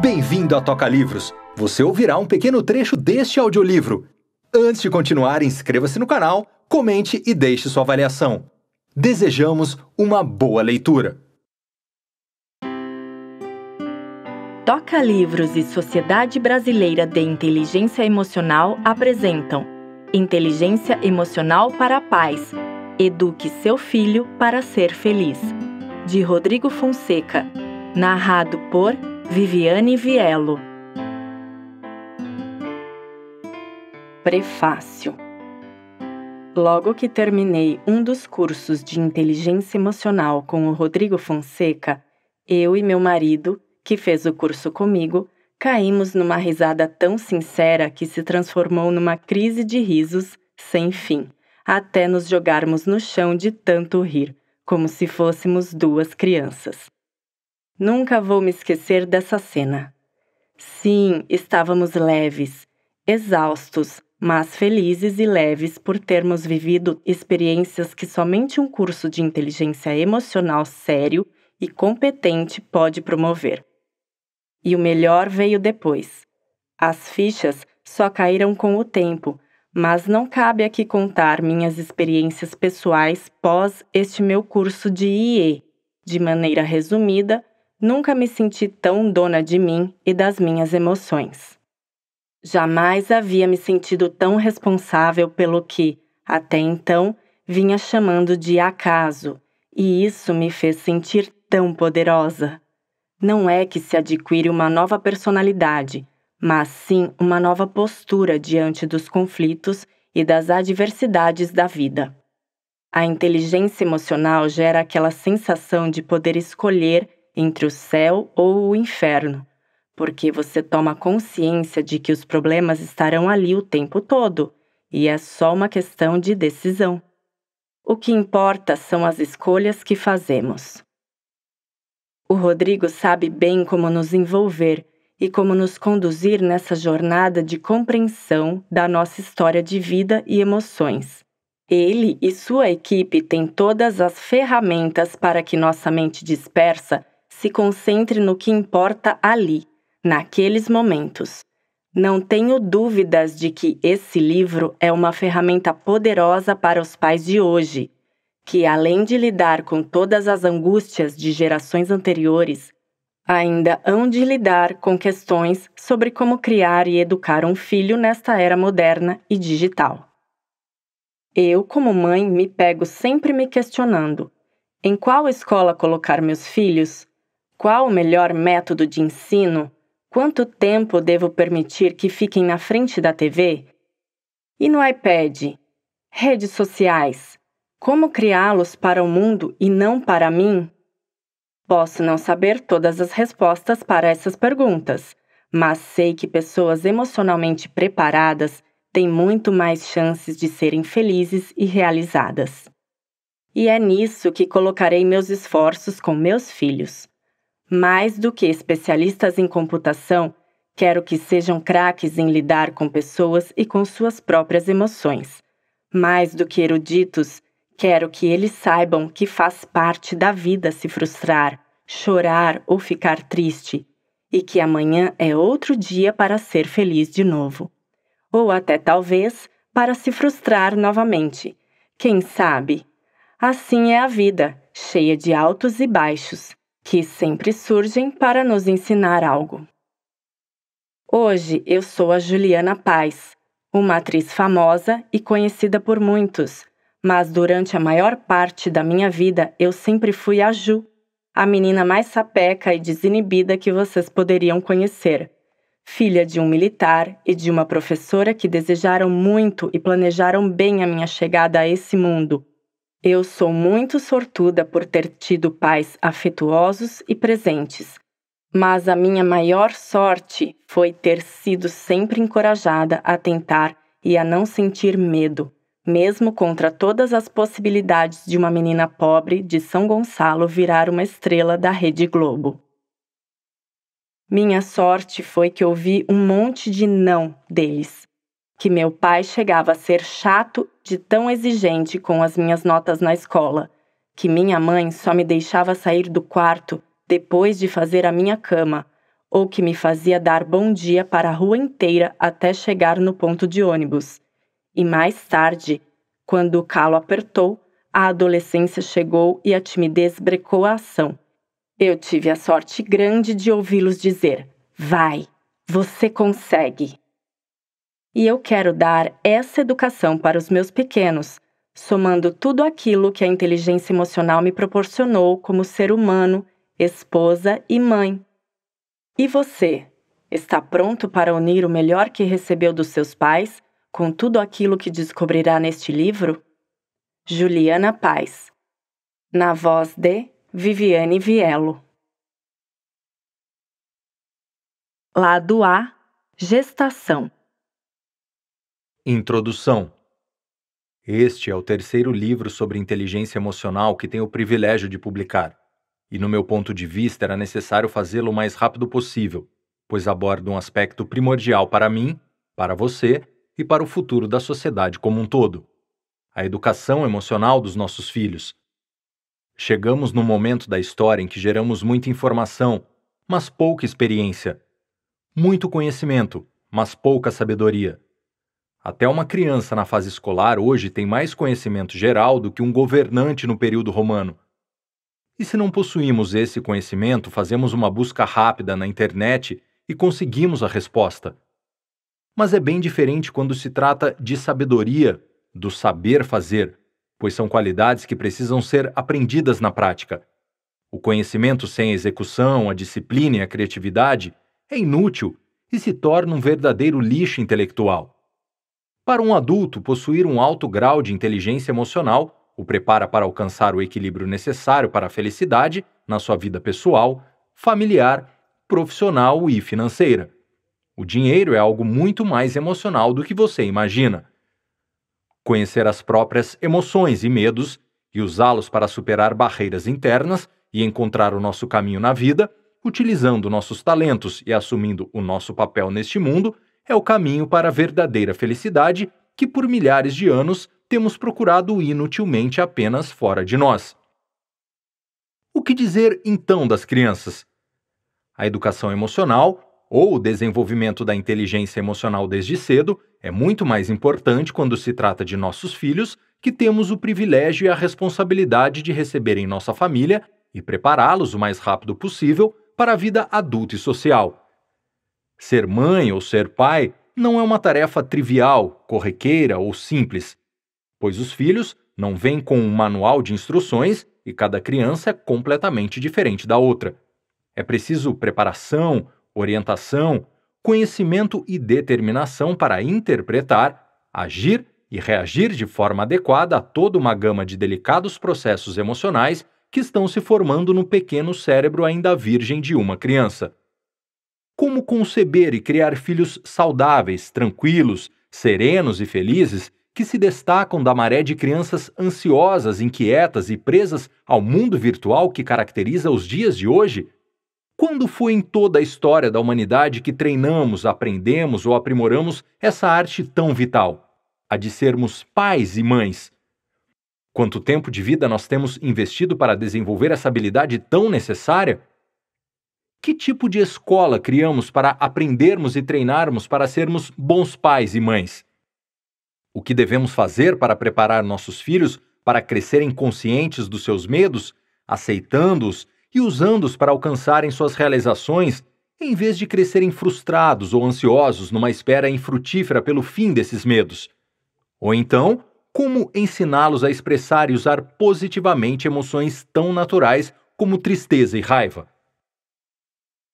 Bem-vindo à Toca Livros. Você ouvirá um pequeno trecho deste audiolivro. Antes de continuar, inscreva-se no canal, comente e deixe sua avaliação. Desejamos uma boa leitura. Toca Livros e Sociedade Brasileira de Inteligência Emocional apresentam Inteligência Emocional para a Paz. Eduque seu filho para ser feliz. De Rodrigo Fonseca. Narrado por Viviane Vielo. Prefácio. Logo que terminei um dos cursos de inteligência emocional com o Rodrigo Fonseca, eu e meu marido, que fez o curso comigo, caímos numa risada tão sincera que se transformou numa crise de risos sem fim, até nos jogarmos no chão de tanto rir, como se fôssemos duas crianças. Nunca vou me esquecer dessa cena. Sim, estávamos leves, exaustos, mas felizes e leves por termos vivido experiências que somente um curso de inteligência emocional sério e competente pode promover. E o melhor veio depois. As fichas só caíram com o tempo, mas não cabe aqui contar minhas experiências pessoais pós este meu curso de IE, de maneira resumida Nunca me senti tão dona de mim e das minhas emoções. Jamais havia me sentido tão responsável pelo que, até então, vinha chamando de acaso, e isso me fez sentir tão poderosa. Não é que se adquire uma nova personalidade, mas sim uma nova postura diante dos conflitos e das adversidades da vida. A inteligência emocional gera aquela sensação de poder escolher entre o céu ou o inferno, porque você toma consciência de que os problemas estarão ali o tempo todo e é só uma questão de decisão. O que importa são as escolhas que fazemos. O Rodrigo sabe bem como nos envolver e como nos conduzir nessa jornada de compreensão da nossa história de vida e emoções. Ele e sua equipe têm todas as ferramentas para que nossa mente dispersa se concentre no que importa ali, naqueles momentos. Não tenho dúvidas de que esse livro é uma ferramenta poderosa para os pais de hoje, que além de lidar com todas as angústias de gerações anteriores, ainda hão de lidar com questões sobre como criar e educar um filho nesta era moderna e digital. Eu, como mãe, me pego sempre me questionando: em qual escola colocar meus filhos? Qual o melhor método de ensino? Quanto tempo devo permitir que fiquem na frente da TV? E no iPad? Redes sociais. Como criá-los para o mundo e não para mim? Posso não saber todas as respostas para essas perguntas, mas sei que pessoas emocionalmente preparadas têm muito mais chances de serem felizes e realizadas. E é nisso que colocarei meus esforços com meus filhos. Mais do que especialistas em computação, quero que sejam craques em lidar com pessoas e com suas próprias emoções. Mais do que eruditos, quero que eles saibam que faz parte da vida se frustrar, chorar ou ficar triste, e que amanhã é outro dia para ser feliz de novo. Ou até talvez para se frustrar novamente. Quem sabe? Assim é a vida, cheia de altos e baixos que sempre surgem para nos ensinar algo. Hoje eu sou a Juliana Paz, uma atriz famosa e conhecida por muitos, mas durante a maior parte da minha vida eu sempre fui a Ju, a menina mais sapeca e desinibida que vocês poderiam conhecer. Filha de um militar e de uma professora que desejaram muito e planejaram bem a minha chegada a esse mundo, eu sou muito sortuda por ter tido pais afetuosos e presentes, mas a minha maior sorte foi ter sido sempre encorajada a tentar e a não sentir medo, mesmo contra todas as possibilidades de uma menina pobre de São Gonçalo virar uma estrela da Rede Globo. Minha sorte foi que ouvi um monte de não deles, que meu pai chegava a ser chato de tão exigente com as minhas notas na escola, que minha mãe só me deixava sair do quarto depois de fazer a minha cama, ou que me fazia dar bom dia para a rua inteira até chegar no ponto de ônibus. E mais tarde, quando o calo apertou, a adolescência chegou e a timidez brecou a ação. Eu tive a sorte grande de ouvi-los dizer: Vai, você consegue. E eu quero dar essa educação para os meus pequenos, somando tudo aquilo que a inteligência emocional me proporcionou como ser humano, esposa e mãe. E você? Está pronto para unir o melhor que recebeu dos seus pais com tudo aquilo que descobrirá neste livro? Juliana Paz. Na voz de Viviane Vielo. Lado A Gestação. Introdução. Este é o terceiro livro sobre inteligência emocional que tenho o privilégio de publicar, e no meu ponto de vista era necessário fazê-lo o mais rápido possível, pois aborda um aspecto primordial para mim, para você e para o futuro da sociedade como um todo: a educação emocional dos nossos filhos. Chegamos num momento da história em que geramos muita informação, mas pouca experiência, muito conhecimento, mas pouca sabedoria até uma criança na fase escolar hoje tem mais conhecimento geral do que um governante no período romano. E se não possuímos esse conhecimento, fazemos uma busca rápida na internet e conseguimos a resposta. Mas é bem diferente quando se trata de sabedoria, do saber fazer, pois são qualidades que precisam ser aprendidas na prática. O conhecimento sem a execução, a disciplina e a criatividade é inútil e se torna um verdadeiro lixo intelectual. Para um adulto, possuir um alto grau de inteligência emocional o prepara para alcançar o equilíbrio necessário para a felicidade na sua vida pessoal, familiar, profissional e financeira. O dinheiro é algo muito mais emocional do que você imagina. Conhecer as próprias emoções e medos e usá-los para superar barreiras internas e encontrar o nosso caminho na vida, utilizando nossos talentos e assumindo o nosso papel neste mundo, é o caminho para a verdadeira felicidade que por milhares de anos temos procurado inutilmente apenas fora de nós. O que dizer então das crianças? A educação emocional, ou o desenvolvimento da inteligência emocional desde cedo, é muito mais importante quando se trata de nossos filhos, que temos o privilégio e a responsabilidade de receber em nossa família e prepará-los o mais rápido possível para a vida adulta e social. Ser mãe ou ser pai não é uma tarefa trivial, corriqueira ou simples, pois os filhos não vêm com um manual de instruções e cada criança é completamente diferente da outra. É preciso preparação, orientação, conhecimento e determinação para interpretar, agir e reagir de forma adequada a toda uma gama de delicados processos emocionais que estão se formando no pequeno cérebro ainda virgem de uma criança. Como conceber e criar filhos saudáveis, tranquilos, serenos e felizes que se destacam da maré de crianças ansiosas, inquietas e presas ao mundo virtual que caracteriza os dias de hoje? Quando foi em toda a história da humanidade que treinamos, aprendemos ou aprimoramos essa arte tão vital? A de sermos pais e mães. Quanto tempo de vida nós temos investido para desenvolver essa habilidade tão necessária? Que tipo de escola criamos para aprendermos e treinarmos para sermos bons pais e mães? O que devemos fazer para preparar nossos filhos para crescerem conscientes dos seus medos, aceitando-os e usando-os para alcançarem suas realizações, em vez de crescerem frustrados ou ansiosos numa espera infrutífera pelo fim desses medos? Ou então, como ensiná-los a expressar e usar positivamente emoções tão naturais como tristeza e raiva?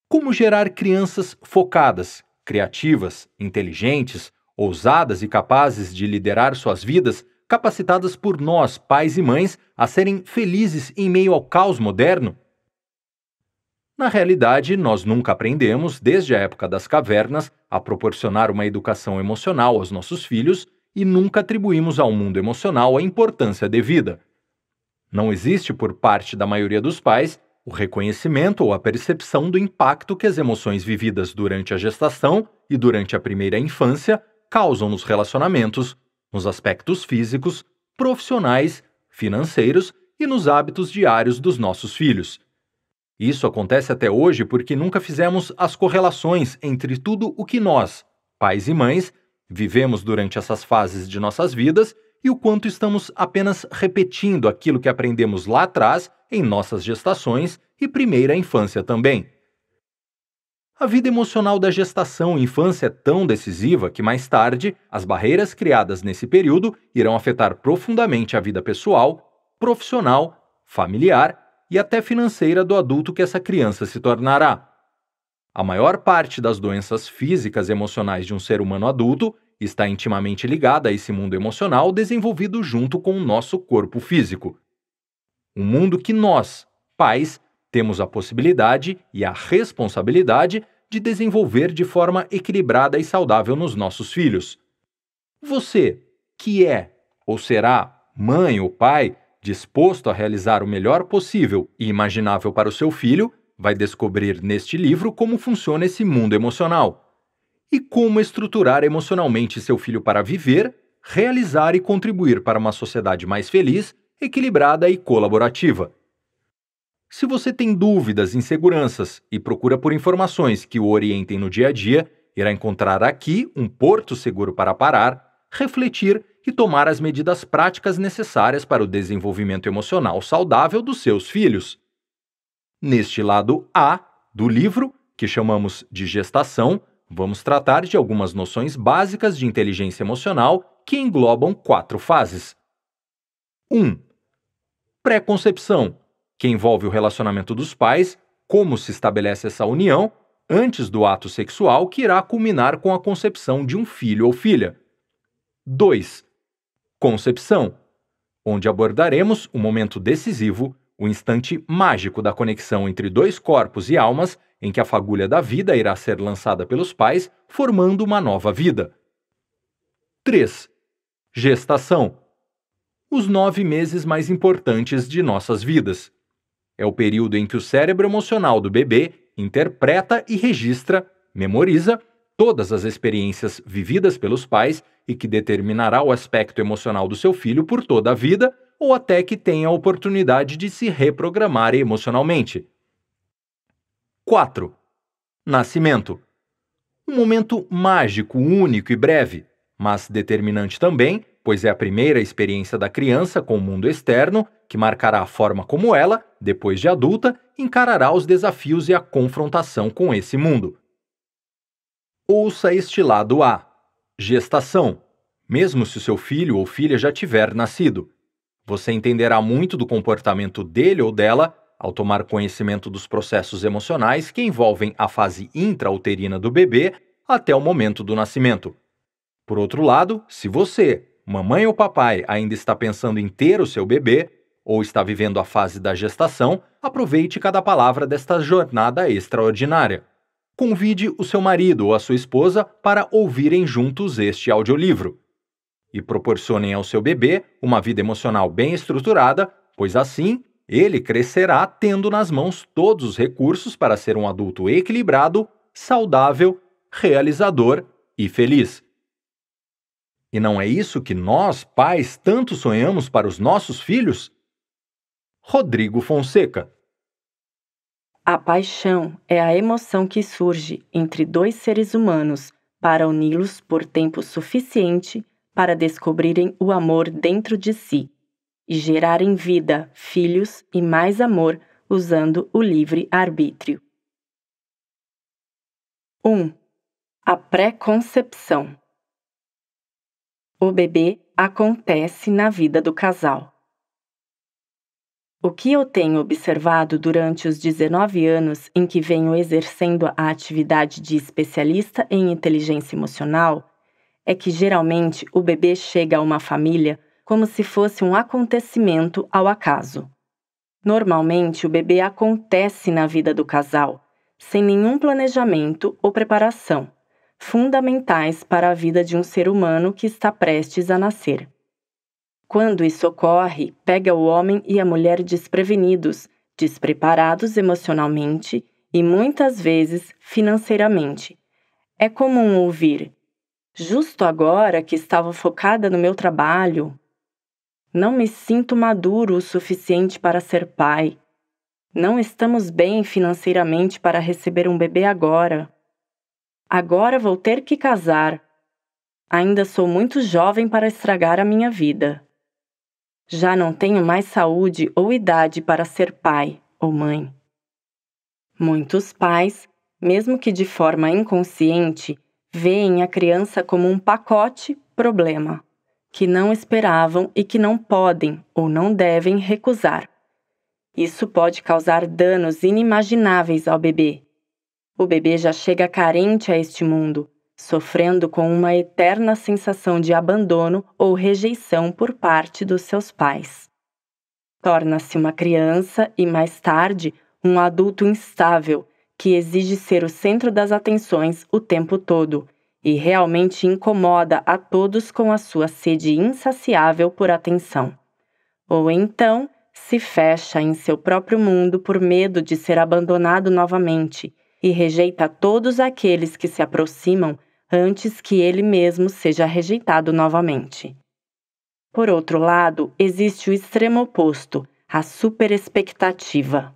Como gerar crianças focadas, criativas, inteligentes, ousadas e capazes de liderar suas vidas, capacitadas por nós, pais e mães, a serem felizes em meio ao caos moderno? Na realidade, nós nunca aprendemos, desde a época das cavernas, a proporcionar uma educação emocional aos nossos filhos e nunca atribuímos ao mundo emocional a importância devida. Não existe, por parte da maioria dos pais, o reconhecimento ou a percepção do impacto que as emoções vividas durante a gestação e durante a primeira infância causam nos relacionamentos, nos aspectos físicos, profissionais, financeiros e nos hábitos diários dos nossos filhos. Isso acontece até hoje porque nunca fizemos as correlações entre tudo o que nós, pais e mães, vivemos durante essas fases de nossas vidas e o quanto estamos apenas repetindo aquilo que aprendemos lá atrás em nossas gestações e primeira infância também. A vida emocional da gestação e infância é tão decisiva que, mais tarde, as barreiras criadas nesse período irão afetar profundamente a vida pessoal, profissional, familiar e até financeira do adulto que essa criança se tornará. A maior parte das doenças físicas e emocionais de um ser humano adulto está intimamente ligada a esse mundo emocional desenvolvido junto com o nosso corpo físico. Um mundo que nós, pais, temos a possibilidade e a responsabilidade de desenvolver de forma equilibrada e saudável nos nossos filhos. Você, que é ou será mãe ou pai, disposto a realizar o melhor possível e imaginável para o seu filho, vai descobrir neste livro como funciona esse mundo emocional e como estruturar emocionalmente seu filho para viver, realizar e contribuir para uma sociedade mais feliz equilibrada e colaborativa. Se você tem dúvidas, inseguranças e procura por informações que o orientem no dia a dia, irá encontrar aqui um porto seguro para parar, refletir e tomar as medidas práticas necessárias para o desenvolvimento emocional saudável dos seus filhos. Neste lado A do livro, que chamamos de gestação, vamos tratar de algumas noções básicas de inteligência emocional que englobam quatro fases. 1. Um, pré-concepção, que envolve o relacionamento dos pais, como se estabelece essa união, antes do ato sexual que irá culminar com a concepção de um filho ou filha. 2. Concepção, onde abordaremos o momento decisivo, o instante mágico da conexão entre dois corpos e almas, em que a fagulha da vida irá ser lançada pelos pais, formando uma nova vida. 3. Gestação, os nove meses mais importantes de nossas vidas. É o período em que o cérebro emocional do bebê interpreta e registra, memoriza, todas as experiências vividas pelos pais e que determinará o aspecto emocional do seu filho por toda a vida ou até que tenha a oportunidade de se reprogramar emocionalmente. 4. Nascimento um momento mágico, único e breve mas determinante também, pois é a primeira experiência da criança com o mundo externo que marcará a forma como ela, depois de adulta, encarará os desafios e a confrontação com esse mundo. Ouça este lado A: gestação. Mesmo se o seu filho ou filha já tiver nascido, você entenderá muito do comportamento dele ou dela ao tomar conhecimento dos processos emocionais que envolvem a fase intrauterina do bebê até o momento do nascimento. Por outro lado, se você, mamãe ou papai, ainda está pensando em ter o seu bebê ou está vivendo a fase da gestação, aproveite cada palavra desta jornada extraordinária. Convide o seu marido ou a sua esposa para ouvirem juntos este audiolivro e proporcionem ao seu bebê uma vida emocional bem estruturada, pois assim ele crescerá tendo nas mãos todos os recursos para ser um adulto equilibrado, saudável, realizador e feliz. E não é isso que nós, pais, tanto sonhamos para os nossos filhos? Rodrigo Fonseca. A paixão é a emoção que surge entre dois seres humanos para uni-los por tempo suficiente para descobrirem o amor dentro de si e gerarem vida, filhos e mais amor usando o livre arbítrio. 1. Um, a pré-concepção o bebê acontece na vida do casal. O que eu tenho observado durante os 19 anos em que venho exercendo a atividade de especialista em inteligência emocional é que geralmente o bebê chega a uma família como se fosse um acontecimento ao acaso. Normalmente o bebê acontece na vida do casal, sem nenhum planejamento ou preparação fundamentais para a vida de um ser humano que está prestes a nascer. Quando isso ocorre, pega o homem e a mulher desprevenidos, despreparados emocionalmente e muitas vezes financeiramente. É comum ouvir: Justo agora que estava focada no meu trabalho, não me sinto maduro o suficiente para ser pai. Não estamos bem financeiramente para receber um bebê agora. Agora vou ter que casar. Ainda sou muito jovem para estragar a minha vida. Já não tenho mais saúde ou idade para ser pai ou mãe. Muitos pais, mesmo que de forma inconsciente, veem a criança como um pacote problema, que não esperavam e que não podem ou não devem recusar. Isso pode causar danos inimagináveis ao bebê, o bebê já chega carente a este mundo, sofrendo com uma eterna sensação de abandono ou rejeição por parte dos seus pais. Torna-se uma criança e, mais tarde, um adulto instável, que exige ser o centro das atenções o tempo todo e realmente incomoda a todos com a sua sede insaciável por atenção. Ou então se fecha em seu próprio mundo por medo de ser abandonado novamente e rejeita todos aqueles que se aproximam antes que ele mesmo seja rejeitado novamente. Por outro lado, existe o extremo oposto, a superexpectativa.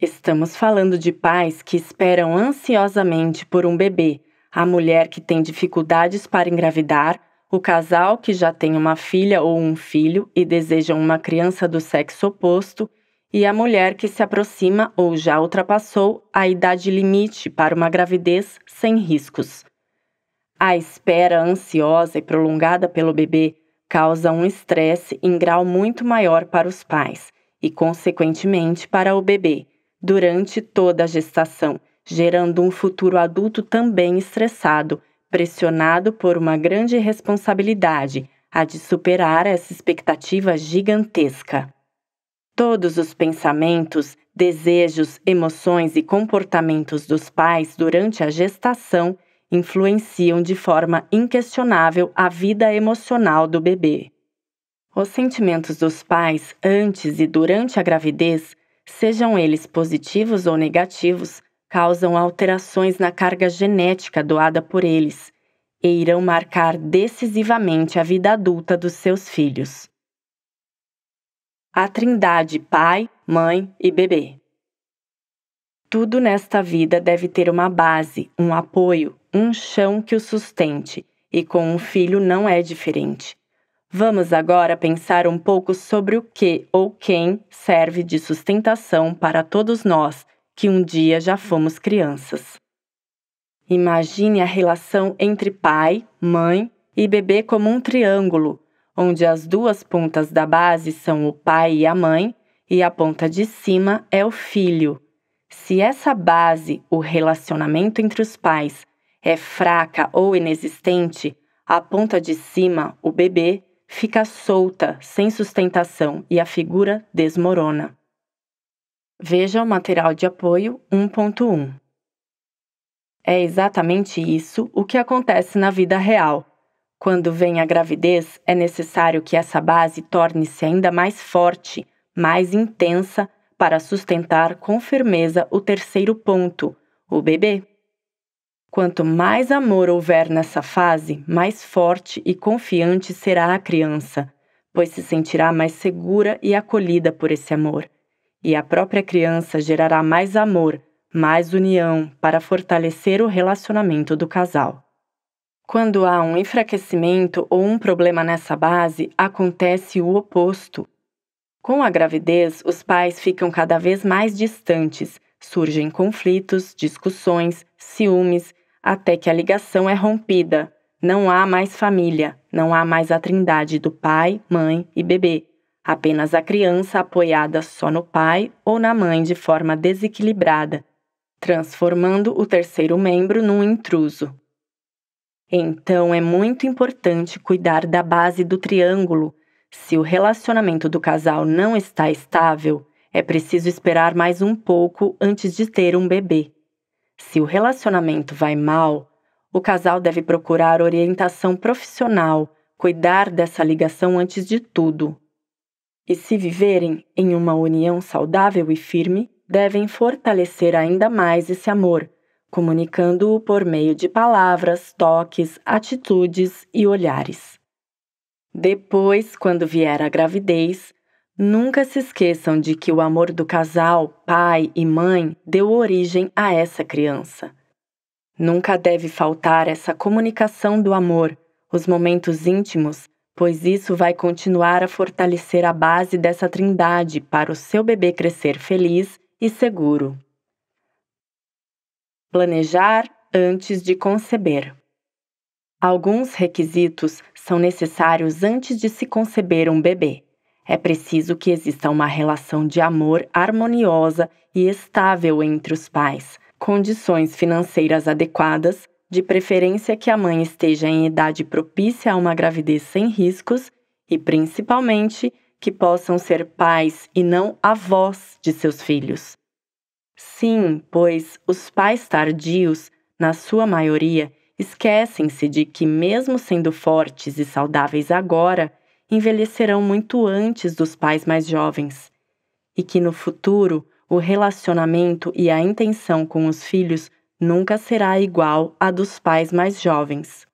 Estamos falando de pais que esperam ansiosamente por um bebê, a mulher que tem dificuldades para engravidar, o casal que já tem uma filha ou um filho e desejam uma criança do sexo oposto, e a mulher que se aproxima ou já ultrapassou a idade limite para uma gravidez sem riscos. A espera ansiosa e prolongada pelo bebê causa um estresse em grau muito maior para os pais e, consequentemente, para o bebê, durante toda a gestação, gerando um futuro adulto também estressado, pressionado por uma grande responsabilidade, a de superar essa expectativa gigantesca. Todos os pensamentos, desejos, emoções e comportamentos dos pais durante a gestação influenciam de forma inquestionável a vida emocional do bebê. Os sentimentos dos pais antes e durante a gravidez, sejam eles positivos ou negativos, causam alterações na carga genética doada por eles e irão marcar decisivamente a vida adulta dos seus filhos a trindade pai, mãe e bebê. Tudo nesta vida deve ter uma base, um apoio, um chão que o sustente, e com um filho não é diferente. Vamos agora pensar um pouco sobre o que ou quem serve de sustentação para todos nós que um dia já fomos crianças. Imagine a relação entre pai, mãe e bebê como um triângulo onde as duas pontas da base são o pai e a mãe e a ponta de cima é o filho. Se essa base, o relacionamento entre os pais, é fraca ou inexistente, a ponta de cima, o bebê, fica solta, sem sustentação e a figura desmorona. Veja o material de apoio 1.1. É exatamente isso o que acontece na vida real. Quando vem a gravidez, é necessário que essa base torne-se ainda mais forte, mais intensa, para sustentar com firmeza o terceiro ponto, o bebê. Quanto mais amor houver nessa fase, mais forte e confiante será a criança, pois se sentirá mais segura e acolhida por esse amor. E a própria criança gerará mais amor, mais união para fortalecer o relacionamento do casal. Quando há um enfraquecimento ou um problema nessa base, acontece o oposto. Com a gravidez, os pais ficam cada vez mais distantes, surgem conflitos, discussões, ciúmes, até que a ligação é rompida. Não há mais família, não há mais a trindade do pai, mãe e bebê. Apenas a criança apoiada só no pai ou na mãe de forma desequilibrada, transformando o terceiro membro num intruso. Então é muito importante cuidar da base do triângulo. Se o relacionamento do casal não está estável, é preciso esperar mais um pouco antes de ter um bebê. Se o relacionamento vai mal, o casal deve procurar orientação profissional, cuidar dessa ligação antes de tudo. E se viverem em uma união saudável e firme, devem fortalecer ainda mais esse amor, comunicando-o por meio de palavras, toques, atitudes e olhares. Depois, quando vier a gravidez, nunca se esqueçam de que o amor do casal, pai e mãe, deu origem a essa criança. Nunca deve faltar essa comunicação do amor, os momentos íntimos, pois isso vai continuar a fortalecer a base dessa trindade para o seu bebê crescer feliz e seguro. Planejar antes de conceber. Alguns requisitos são necessários antes de se conceber um bebê. É preciso que exista uma relação de amor harmoniosa e estável entre os pais, condições financeiras adequadas, de preferência que a mãe esteja em idade propícia a uma gravidez sem riscos e, principalmente, que possam ser pais e não avós de seus filhos. Sim, pois os pais tardios, na sua maioria, esquecem-se de que, mesmo sendo fortes e saudáveis agora, envelhecerão muito antes dos pais mais jovens. E que no futuro, o relacionamento e a intenção com os filhos nunca será igual à dos pais mais jovens.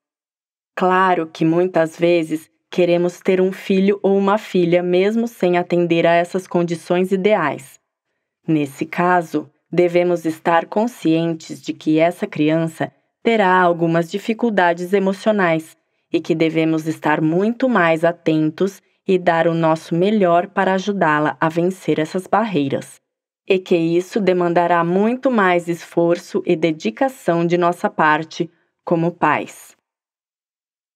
Claro que muitas vezes queremos ter um filho ou uma filha mesmo sem atender a essas condições ideais. Nesse caso, Devemos estar conscientes de que essa criança terá algumas dificuldades emocionais e que devemos estar muito mais atentos e dar o nosso melhor para ajudá-la a vencer essas barreiras. E que isso demandará muito mais esforço e dedicação de nossa parte como pais.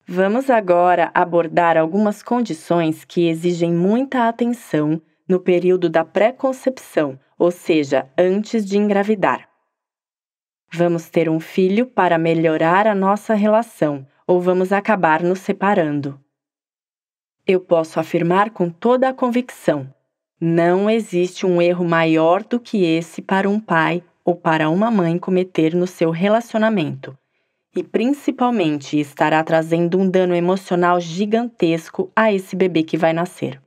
Vamos agora abordar algumas condições que exigem muita atenção no período da pré-concepção ou seja, antes de engravidar. Vamos ter um filho para melhorar a nossa relação ou vamos acabar nos separando. Eu posso afirmar com toda a convicção: não existe um erro maior do que esse para um pai ou para uma mãe cometer no seu relacionamento. E principalmente estará trazendo um dano emocional gigantesco a esse bebê que vai nascer.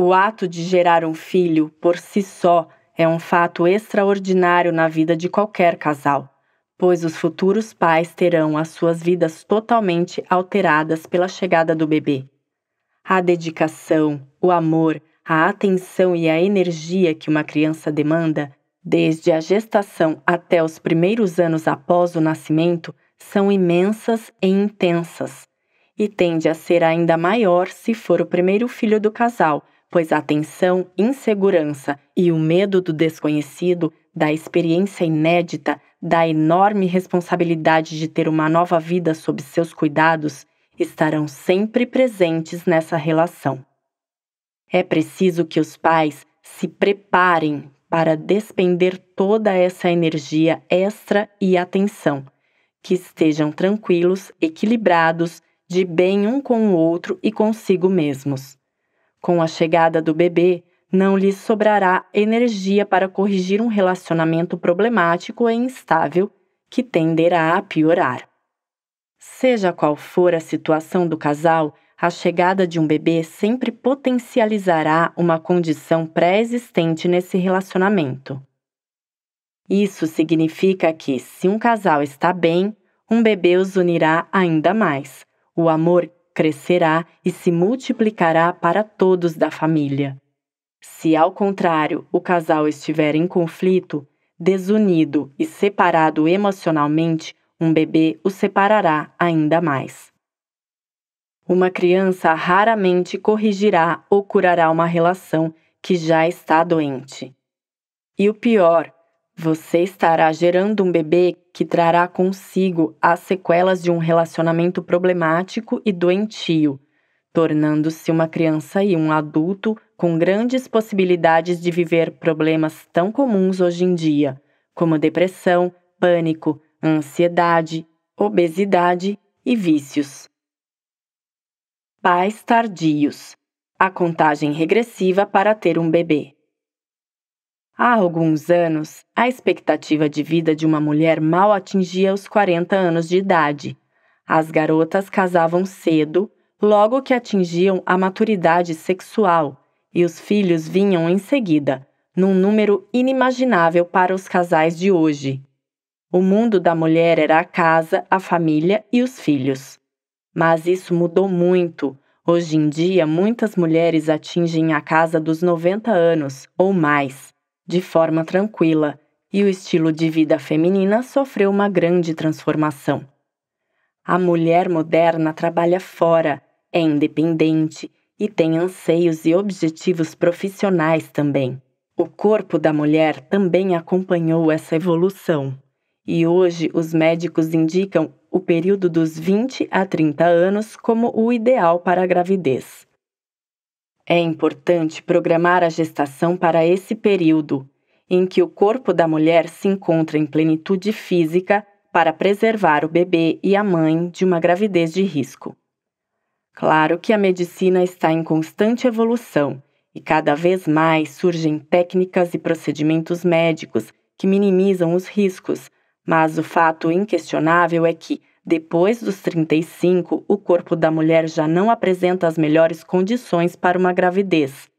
O ato de gerar um filho, por si só, é um fato extraordinário na vida de qualquer casal, pois os futuros pais terão as suas vidas totalmente alteradas pela chegada do bebê. A dedicação, o amor, a atenção e a energia que uma criança demanda, desde a gestação até os primeiros anos após o nascimento, são imensas e intensas, e tende a ser ainda maior se for o primeiro filho do casal pois a tensão, insegurança e o medo do desconhecido, da experiência inédita, da enorme responsabilidade de ter uma nova vida sob seus cuidados, estarão sempre presentes nessa relação. É preciso que os pais se preparem para despender toda essa energia extra e atenção, que estejam tranquilos, equilibrados, de bem um com o outro e consigo mesmos. Com a chegada do bebê, não lhe sobrará energia para corrigir um relacionamento problemático e instável que tenderá a piorar. Seja qual for a situação do casal, a chegada de um bebê sempre potencializará uma condição pré-existente nesse relacionamento. Isso significa que, se um casal está bem, um bebê os unirá ainda mais. O amor crescerá e se multiplicará para todos da família. Se, ao contrário, o casal estiver em conflito, desunido e separado emocionalmente, um bebê o separará ainda mais. Uma criança raramente corrigirá ou curará uma relação que já está doente. E o pior você estará gerando um bebê que trará consigo as sequelas de um relacionamento problemático e doentio, tornando-se uma criança e um adulto com grandes possibilidades de viver problemas tão comuns hoje em dia, como depressão, pânico, ansiedade, obesidade e vícios. Pais tardios a contagem regressiva para ter um bebê. Há alguns anos, a expectativa de vida de uma mulher mal atingia os 40 anos de idade. As garotas casavam cedo, logo que atingiam a maturidade sexual, e os filhos vinham em seguida, num número inimaginável para os casais de hoje. O mundo da mulher era a casa, a família e os filhos. Mas isso mudou muito. Hoje em dia, muitas mulheres atingem a casa dos 90 anos ou mais de forma tranquila, e o estilo de vida feminina sofreu uma grande transformação. A mulher moderna trabalha fora, é independente e tem anseios e objetivos profissionais também. O corpo da mulher também acompanhou essa evolução. E hoje os médicos indicam o período dos 20 a 30 anos como o ideal para a gravidez. É importante programar a gestação para esse período, em que o corpo da mulher se encontra em plenitude física para preservar o bebê e a mãe de uma gravidez de risco. Claro que a medicina está em constante evolução e cada vez mais surgem técnicas e procedimentos médicos que minimizam os riscos, mas o fato inquestionável é que depois dos 35, o corpo da mulher já não apresenta as melhores condições para uma gravidez.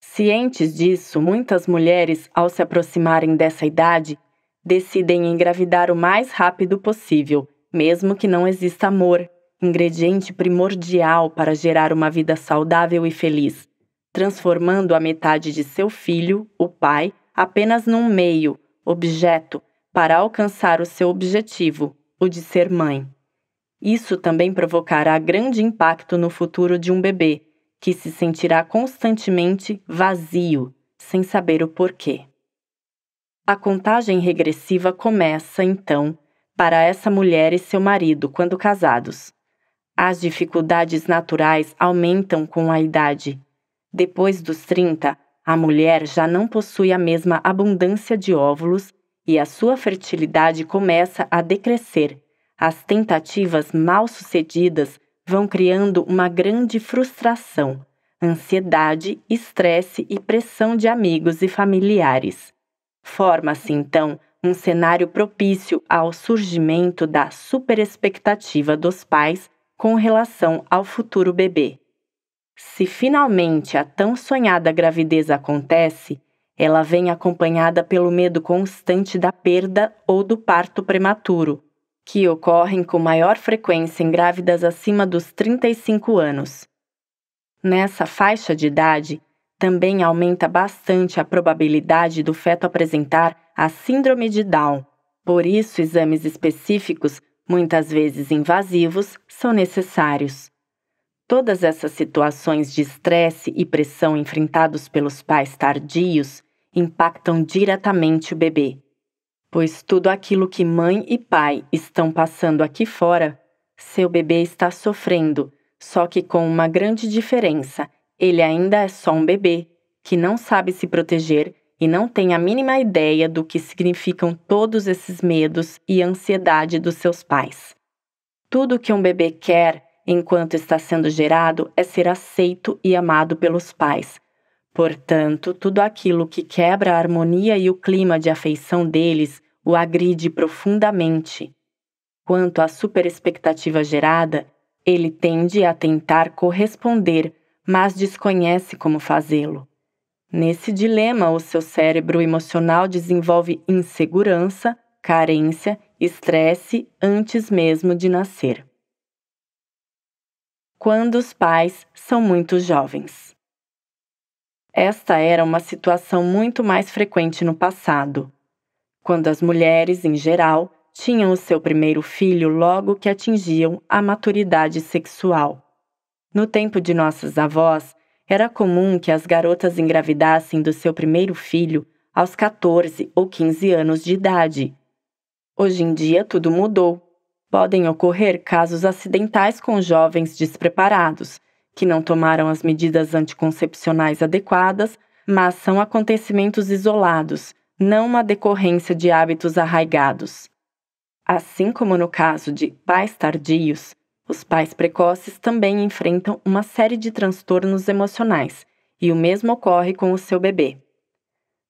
Cientes disso, muitas mulheres, ao se aproximarem dessa idade, decidem engravidar o mais rápido possível, mesmo que não exista amor, ingrediente primordial para gerar uma vida saudável e feliz, transformando a metade de seu filho, o pai, apenas num meio, objeto, para alcançar o seu objetivo, o de ser mãe. Isso também provocará grande impacto no futuro de um bebê, que se sentirá constantemente vazio, sem saber o porquê. A contagem regressiva começa, então, para essa mulher e seu marido quando casados. As dificuldades naturais aumentam com a idade. Depois dos 30, a mulher já não possui a mesma abundância de óvulos e a sua fertilidade começa a decrescer. As tentativas mal sucedidas vão criando uma grande frustração, ansiedade, estresse e pressão de amigos e familiares. Forma-se então um cenário propício ao surgimento da superexpectativa dos pais com relação ao futuro bebê. Se finalmente a tão sonhada gravidez acontece, ela vem acompanhada pelo medo constante da perda ou do parto prematuro, que ocorrem com maior frequência em grávidas acima dos 35 anos. Nessa faixa de idade, também aumenta bastante a probabilidade do feto apresentar a síndrome de Down. Por isso, exames específicos, muitas vezes invasivos, são necessários. Todas essas situações de estresse e pressão enfrentados pelos pais tardios impactam diretamente o bebê, pois tudo aquilo que mãe e pai estão passando aqui fora, seu bebê está sofrendo, só que com uma grande diferença: ele ainda é só um bebê que não sabe se proteger e não tem a mínima ideia do que significam todos esses medos e ansiedade dos seus pais. Tudo que um bebê quer enquanto está sendo gerado é ser aceito e amado pelos pais, Portanto, tudo aquilo que quebra a harmonia e o clima de afeição deles o agride profundamente. Quanto à superexpectativa gerada, ele tende a tentar corresponder, mas desconhece como fazê-lo. Nesse dilema, o seu cérebro emocional desenvolve insegurança, carência, estresse antes mesmo de nascer. Quando os pais são muito jovens. Esta era uma situação muito mais frequente no passado, quando as mulheres, em geral, tinham o seu primeiro filho logo que atingiam a maturidade sexual. No tempo de nossas avós, era comum que as garotas engravidassem do seu primeiro filho aos 14 ou 15 anos de idade. Hoje em dia, tudo mudou. Podem ocorrer casos acidentais com jovens despreparados, que não tomaram as medidas anticoncepcionais adequadas, mas são acontecimentos isolados, não uma decorrência de hábitos arraigados. Assim como no caso de pais tardios, os pais precoces também enfrentam uma série de transtornos emocionais, e o mesmo ocorre com o seu bebê.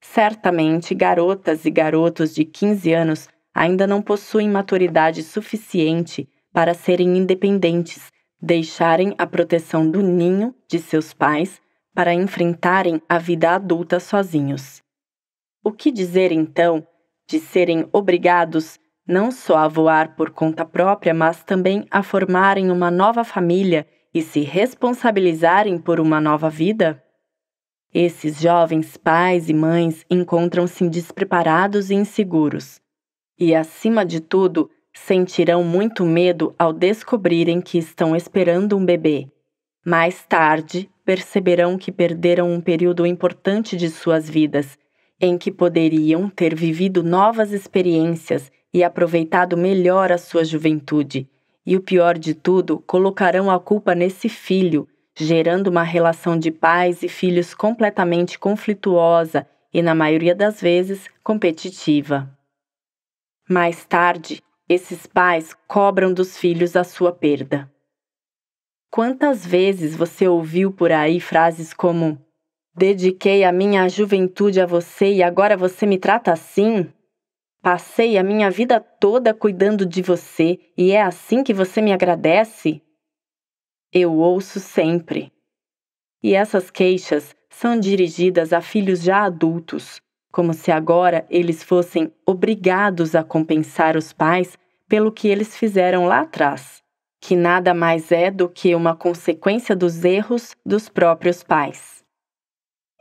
Certamente, garotas e garotos de 15 anos ainda não possuem maturidade suficiente para serem independentes deixarem a proteção do ninho de seus pais para enfrentarem a vida adulta sozinhos. O que dizer então de serem obrigados não só a voar por conta própria, mas também a formarem uma nova família e se responsabilizarem por uma nova vida? Esses jovens pais e mães encontram-se despreparados e inseguros. E, acima de tudo, sentirão muito medo ao descobrirem que estão esperando um bebê. Mais tarde, perceberão que perderam um período importante de suas vidas, em que poderiam ter vivido novas experiências e aproveitado melhor a sua juventude. E o pior de tudo, colocarão a culpa nesse filho, gerando uma relação de pais e filhos completamente conflituosa e, na maioria das vezes, competitiva. Mais tarde, esses pais cobram dos filhos a sua perda. Quantas vezes você ouviu por aí frases como: Dediquei a minha juventude a você e agora você me trata assim? Passei a minha vida toda cuidando de você e é assim que você me agradece? Eu ouço sempre. E essas queixas são dirigidas a filhos já adultos, como se agora eles fossem obrigados a compensar os pais pelo que eles fizeram lá atrás, que nada mais é do que uma consequência dos erros dos próprios pais.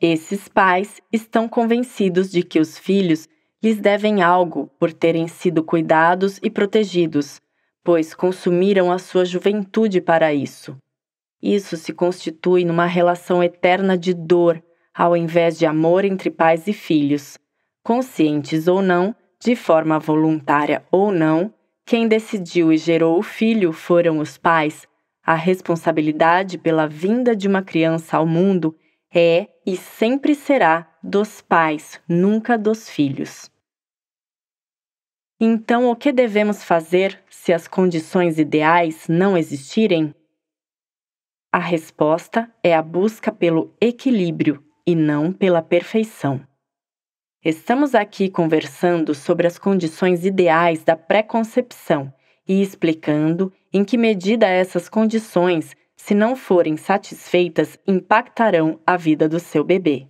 Esses pais estão convencidos de que os filhos lhes devem algo por terem sido cuidados e protegidos, pois consumiram a sua juventude para isso. Isso se constitui numa relação eterna de dor ao invés de amor entre pais e filhos. Conscientes ou não, de forma voluntária ou não, quem decidiu e gerou o filho foram os pais. A responsabilidade pela vinda de uma criança ao mundo é e sempre será dos pais, nunca dos filhos. Então, o que devemos fazer se as condições ideais não existirem? A resposta é a busca pelo equilíbrio e não pela perfeição. Estamos aqui conversando sobre as condições ideais da pré-concepção e explicando em que medida essas condições, se não forem satisfeitas, impactarão a vida do seu bebê.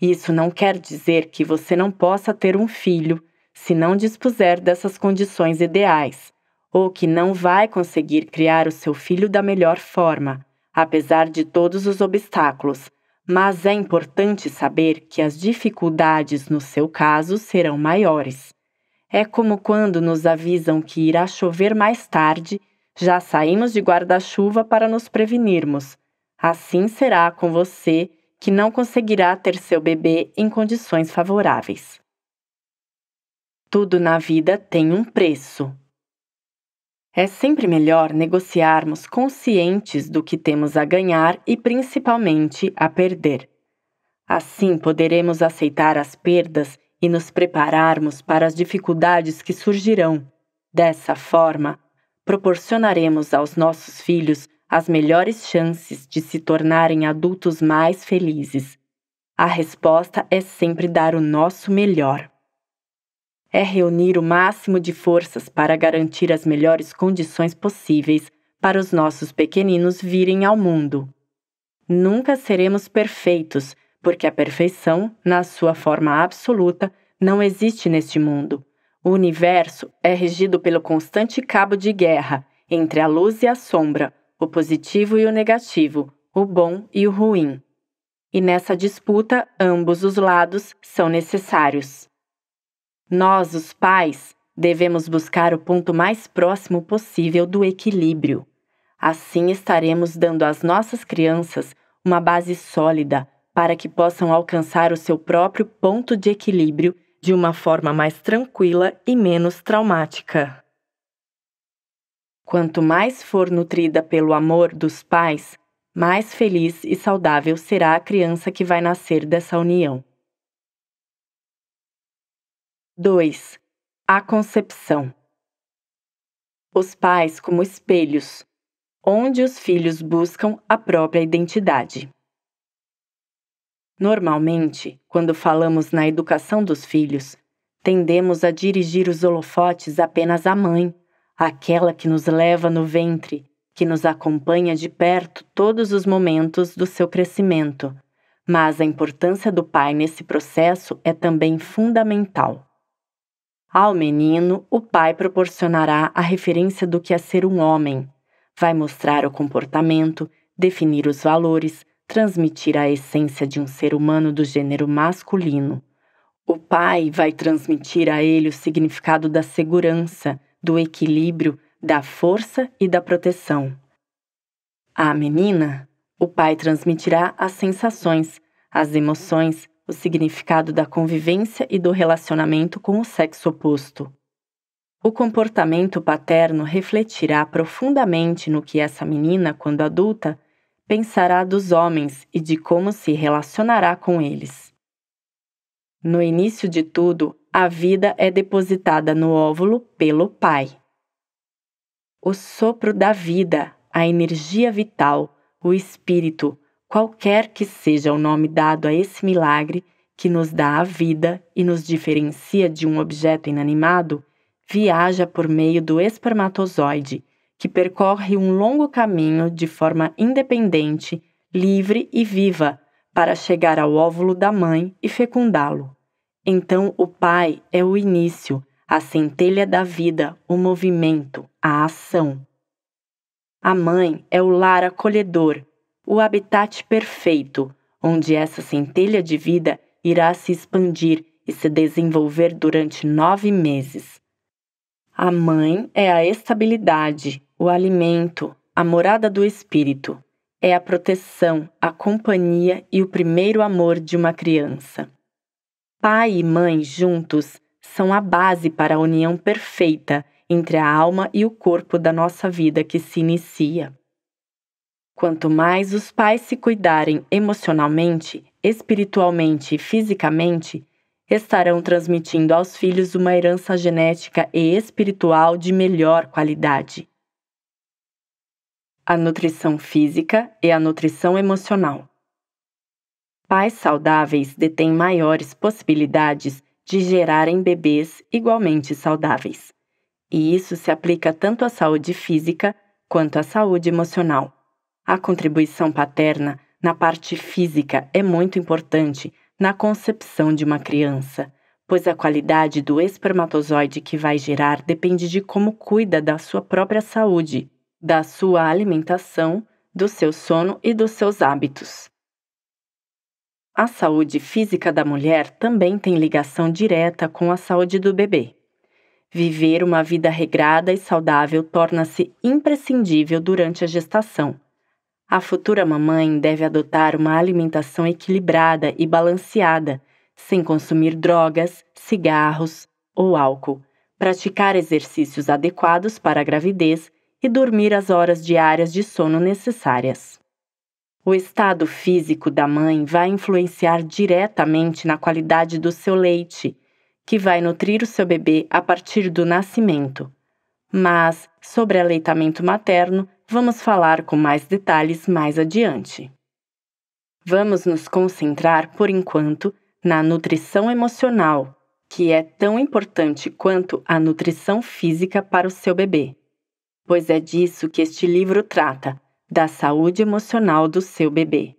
Isso não quer dizer que você não possa ter um filho se não dispuser dessas condições ideais, ou que não vai conseguir criar o seu filho da melhor forma, apesar de todos os obstáculos, mas é importante saber que as dificuldades no seu caso serão maiores. É como quando nos avisam que irá chover mais tarde, já saímos de guarda-chuva para nos prevenirmos. Assim será com você que não conseguirá ter seu bebê em condições favoráveis. Tudo na vida tem um preço. É sempre melhor negociarmos conscientes do que temos a ganhar e principalmente a perder. Assim poderemos aceitar as perdas e nos prepararmos para as dificuldades que surgirão. Dessa forma, proporcionaremos aos nossos filhos as melhores chances de se tornarem adultos mais felizes. A resposta é sempre dar o nosso melhor é reunir o máximo de forças para garantir as melhores condições possíveis para os nossos pequeninos virem ao mundo. Nunca seremos perfeitos, porque a perfeição, na sua forma absoluta, não existe neste mundo. O universo é regido pelo constante cabo de guerra entre a luz e a sombra, o positivo e o negativo, o bom e o ruim. E nessa disputa, ambos os lados são necessários. Nós, os pais, devemos buscar o ponto mais próximo possível do equilíbrio. Assim estaremos dando às nossas crianças uma base sólida para que possam alcançar o seu próprio ponto de equilíbrio de uma forma mais tranquila e menos traumática. Quanto mais for nutrida pelo amor dos pais, mais feliz e saudável será a criança que vai nascer dessa união. 2. A concepção. Os pais como espelhos, onde os filhos buscam a própria identidade. Normalmente, quando falamos na educação dos filhos, tendemos a dirigir os holofotes apenas à mãe, aquela que nos leva no ventre, que nos acompanha de perto todos os momentos do seu crescimento. Mas a importância do pai nesse processo é também fundamental. Ao menino, o pai proporcionará a referência do que é ser um homem. Vai mostrar o comportamento, definir os valores, transmitir a essência de um ser humano do gênero masculino. O pai vai transmitir a ele o significado da segurança, do equilíbrio, da força e da proteção. À menina, o pai transmitirá as sensações, as emoções, o significado da convivência e do relacionamento com o sexo oposto. O comportamento paterno refletirá profundamente no que essa menina, quando adulta, pensará dos homens e de como se relacionará com eles. No início de tudo, a vida é depositada no óvulo pelo pai. O sopro da vida, a energia vital, o espírito, qualquer que seja o nome dado a esse milagre que nos dá a vida e nos diferencia de um objeto inanimado, viaja por meio do espermatozoide, que percorre um longo caminho de forma independente, livre e viva, para chegar ao óvulo da mãe e fecundá-lo. Então, o pai é o início, a centelha da vida, o movimento, a ação. A mãe é o lar acolhedor, o habitat perfeito, onde essa centelha de vida irá se expandir e se desenvolver durante nove meses. A mãe é a estabilidade, o alimento, a morada do espírito. É a proteção, a companhia e o primeiro amor de uma criança. Pai e mãe juntos são a base para a união perfeita entre a alma e o corpo da nossa vida que se inicia. Quanto mais os pais se cuidarem emocionalmente, espiritualmente e fisicamente, estarão transmitindo aos filhos uma herança genética e espiritual de melhor qualidade. A nutrição física e a nutrição emocional. Pais saudáveis detêm maiores possibilidades de gerarem bebês igualmente saudáveis. E isso se aplica tanto à saúde física quanto à saúde emocional. A contribuição paterna na parte física é muito importante na concepção de uma criança, pois a qualidade do espermatozoide que vai gerar depende de como cuida da sua própria saúde, da sua alimentação, do seu sono e dos seus hábitos. A saúde física da mulher também tem ligação direta com a saúde do bebê. Viver uma vida regrada e saudável torna-se imprescindível durante a gestação a futura mamãe deve adotar uma alimentação equilibrada e balanceada, sem consumir drogas, cigarros ou álcool, praticar exercícios adequados para a gravidez e dormir as horas diárias de sono necessárias. O estado físico da mãe vai influenciar diretamente na qualidade do seu leite, que vai nutrir o seu bebê a partir do nascimento. Mas, sobre aleitamento materno, Vamos falar com mais detalhes mais adiante. Vamos nos concentrar, por enquanto, na nutrição emocional, que é tão importante quanto a nutrição física para o seu bebê, pois é disso que este livro trata, da saúde emocional do seu bebê.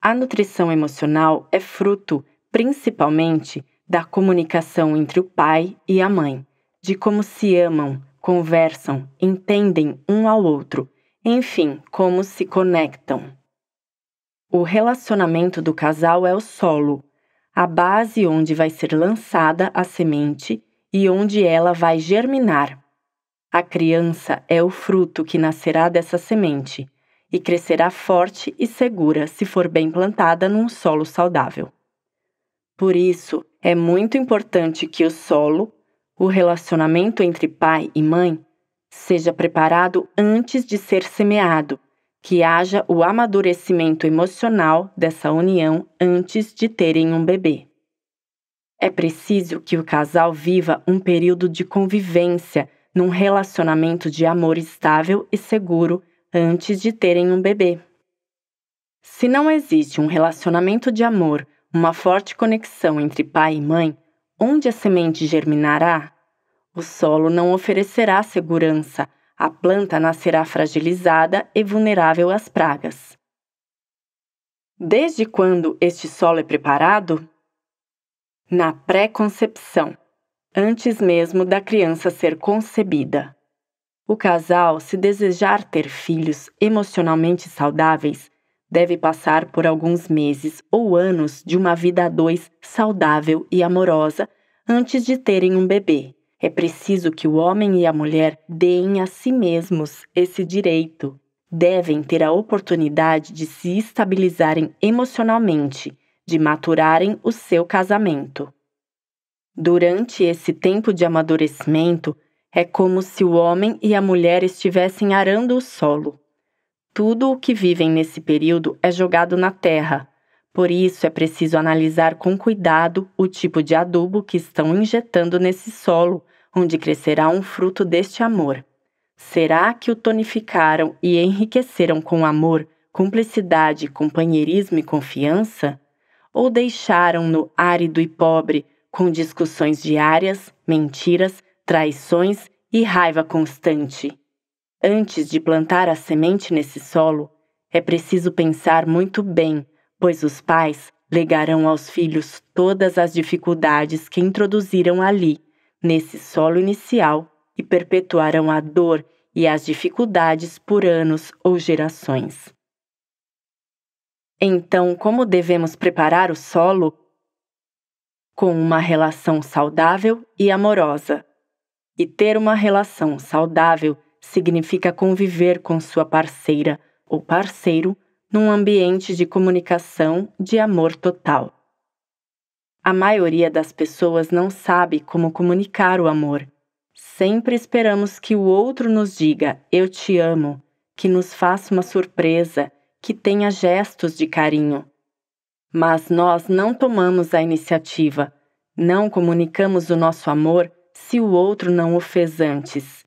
A nutrição emocional é fruto, principalmente, da comunicação entre o pai e a mãe, de como se amam, conversam, entendem um ao outro, enfim, como se conectam. O relacionamento do casal é o solo, a base onde vai ser lançada a semente e onde ela vai germinar. A criança é o fruto que nascerá dessa semente e crescerá forte e segura se for bem plantada num solo saudável. Por isso, é muito importante que o solo o relacionamento entre pai e mãe seja preparado antes de ser semeado, que haja o amadurecimento emocional dessa união antes de terem um bebê. É preciso que o casal viva um período de convivência num relacionamento de amor estável e seguro antes de terem um bebê. Se não existe um relacionamento de amor, uma forte conexão entre pai e mãe, Onde a semente germinará, o solo não oferecerá segurança, a planta nascerá fragilizada e vulnerável às pragas. Desde quando este solo é preparado? Na pré-concepção, antes mesmo da criança ser concebida. O casal, se desejar ter filhos emocionalmente saudáveis, deve passar por alguns meses ou anos de uma vida a dois saudável e amorosa antes de terem um bebê. É preciso que o homem e a mulher deem a si mesmos esse direito. Devem ter a oportunidade de se estabilizarem emocionalmente, de maturarem o seu casamento. Durante esse tempo de amadurecimento, é como se o homem e a mulher estivessem arando o solo. Tudo o que vivem nesse período é jogado na terra. Por isso, é preciso analisar com cuidado o tipo de adubo que estão injetando nesse solo, onde crescerá um fruto deste amor. Será que o tonificaram e enriqueceram com amor, cumplicidade, companheirismo e confiança? Ou deixaram-no árido e pobre, com discussões diárias, mentiras, traições e raiva constante? Antes de plantar a semente nesse solo, é preciso pensar muito bem, pois os pais legarão aos filhos todas as dificuldades que introduziram ali, nesse solo inicial, e perpetuarão a dor e as dificuldades por anos ou gerações. Então, como devemos preparar o solo? Com uma relação saudável e amorosa. E ter uma relação saudável significa conviver com sua parceira ou parceiro num ambiente de comunicação de amor total. A maioria das pessoas não sabe como comunicar o amor. Sempre esperamos que o outro nos diga eu te amo, que nos faça uma surpresa, que tenha gestos de carinho. Mas nós não tomamos a iniciativa, não comunicamos o nosso amor se o outro não o fez antes.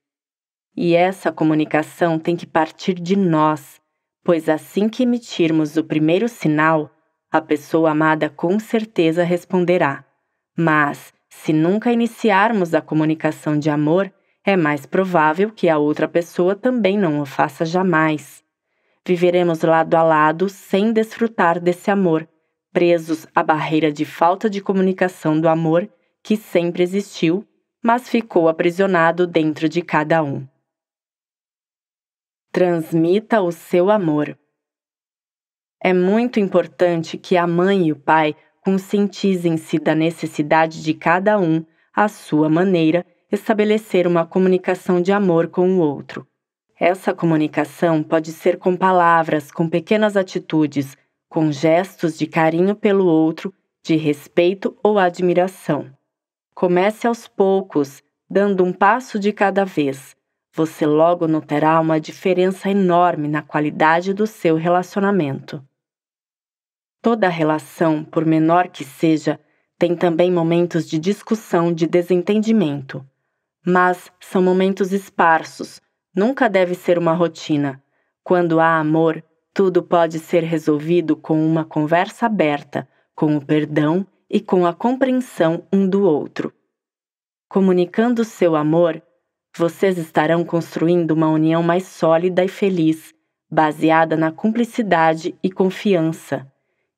E essa comunicação tem que partir de nós, pois assim que emitirmos o primeiro sinal, a pessoa amada com certeza responderá. Mas, se nunca iniciarmos a comunicação de amor, é mais provável que a outra pessoa também não o faça jamais. Viveremos lado a lado sem desfrutar desse amor, presos à barreira de falta de comunicação do amor que sempre existiu, mas ficou aprisionado dentro de cada um transmita o seu amor. É muito importante que a mãe e o pai conscientizem-se da necessidade de cada um, à sua maneira, estabelecer uma comunicação de amor com o outro. Essa comunicação pode ser com palavras, com pequenas atitudes, com gestos de carinho pelo outro, de respeito ou admiração. Comece aos poucos, dando um passo de cada vez você logo notará uma diferença enorme na qualidade do seu relacionamento. Toda relação, por menor que seja, tem também momentos de discussão, de desentendimento. Mas são momentos esparsos, nunca deve ser uma rotina. Quando há amor, tudo pode ser resolvido com uma conversa aberta, com o perdão e com a compreensão um do outro. Comunicando seu amor, vocês estarão construindo uma união mais sólida e feliz, baseada na cumplicidade e confiança.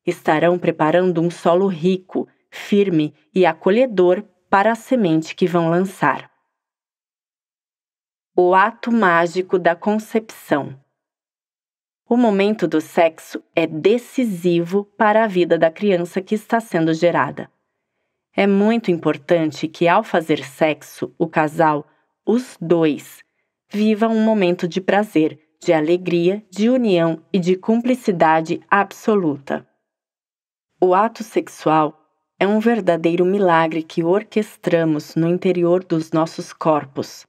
Estarão preparando um solo rico, firme e acolhedor para a semente que vão lançar. O ato mágico da concepção. O momento do sexo é decisivo para a vida da criança que está sendo gerada. É muito importante que, ao fazer sexo, o casal os dois. Viva um momento de prazer, de alegria, de união e de cumplicidade absoluta. O ato sexual é um verdadeiro milagre que orquestramos no interior dos nossos corpos.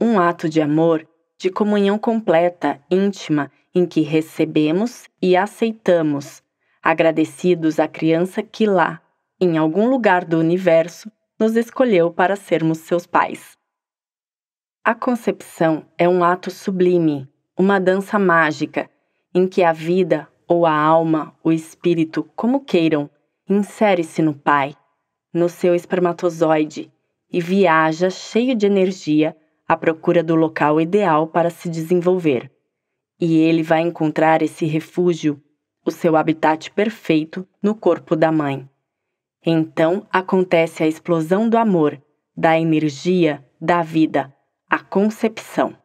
Um ato de amor, de comunhão completa, íntima, em que recebemos e aceitamos, agradecidos à criança que lá, em algum lugar do universo, nos escolheu para sermos seus pais. A concepção é um ato sublime, uma dança mágica, em que a vida ou a alma, o espírito, como queiram, insere-se no pai, no seu espermatozoide, e viaja cheio de energia à procura do local ideal para se desenvolver. E ele vai encontrar esse refúgio, o seu habitat perfeito, no corpo da mãe. Então acontece a explosão do amor, da energia, da vida a concepção.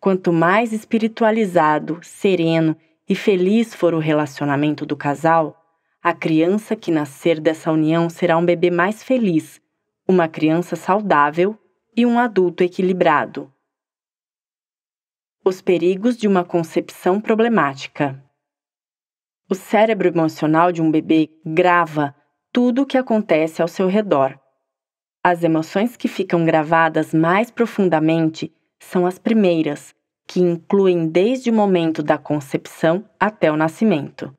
Quanto mais espiritualizado, sereno e feliz for o relacionamento do casal, a criança que nascer dessa união será um bebê mais feliz, uma criança saudável e um adulto equilibrado. Os perigos de uma concepção problemática. O cérebro emocional de um bebê grava tudo o que acontece ao seu redor, as emoções que ficam gravadas mais profundamente são as primeiras, que incluem desde o momento da concepção até o nascimento.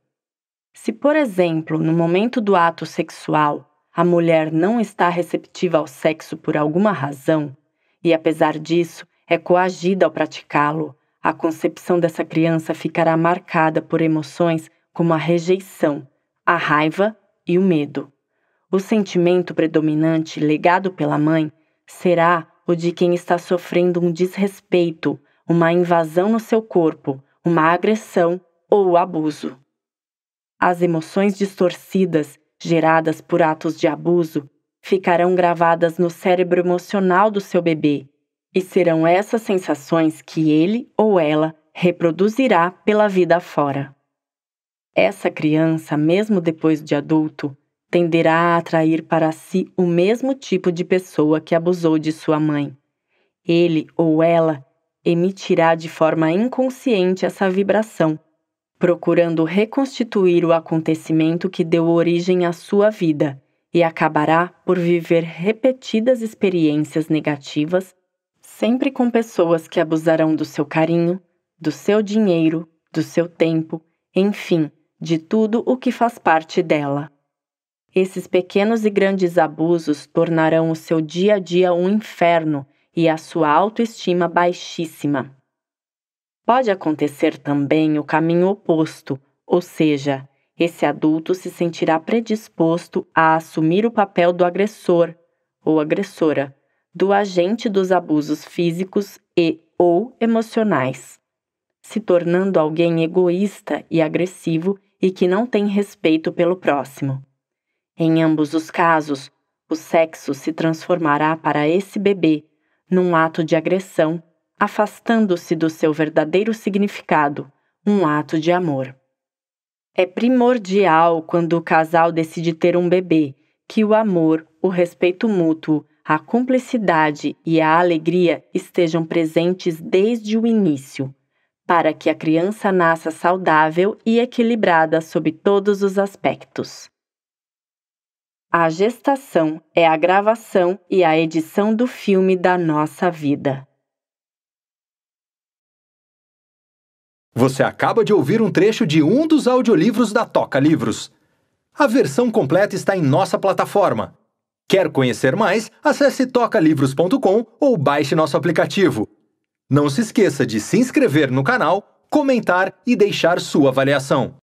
Se, por exemplo, no momento do ato sexual, a mulher não está receptiva ao sexo por alguma razão, e apesar disso é coagida ao praticá-lo, a concepção dessa criança ficará marcada por emoções como a rejeição, a raiva e o medo o sentimento predominante legado pela mãe será o de quem está sofrendo um desrespeito, uma invasão no seu corpo, uma agressão ou abuso. As emoções distorcidas geradas por atos de abuso ficarão gravadas no cérebro emocional do seu bebê, e serão essas sensações que ele ou ela reproduzirá pela vida afora. Essa criança, mesmo depois de adulto, tenderá a atrair para si o mesmo tipo de pessoa que abusou de sua mãe. Ele ou ela emitirá de forma inconsciente essa vibração, procurando reconstituir o acontecimento que deu origem à sua vida e acabará por viver repetidas experiências negativas, sempre com pessoas que abusarão do seu carinho, do seu dinheiro, do seu tempo, enfim, de tudo o que faz parte dela. Esses pequenos e grandes abusos tornarão o seu dia a dia um inferno e a sua autoestima baixíssima. Pode acontecer também o caminho oposto, ou seja, esse adulto se sentirá predisposto a assumir o papel do agressor ou agressora, do agente dos abusos físicos e ou emocionais, se tornando alguém egoísta e agressivo e que não tem respeito pelo próximo. Em ambos os casos, o sexo se transformará para esse bebê num ato de agressão, afastando-se do seu verdadeiro significado, um ato de amor. É primordial quando o casal decide ter um bebê que o amor, o respeito mútuo, a cumplicidade e a alegria estejam presentes desde o início, para que a criança nasça saudável e equilibrada sob todos os aspectos. A gestação é a gravação e a edição do filme da nossa vida. Você acaba de ouvir um trecho de um dos audiolivros da Toca Livros. A versão completa está em nossa plataforma. Quer conhecer mais? Acesse tocalivros.com ou baixe nosso aplicativo. Não se esqueça de se inscrever no canal, comentar e deixar sua avaliação.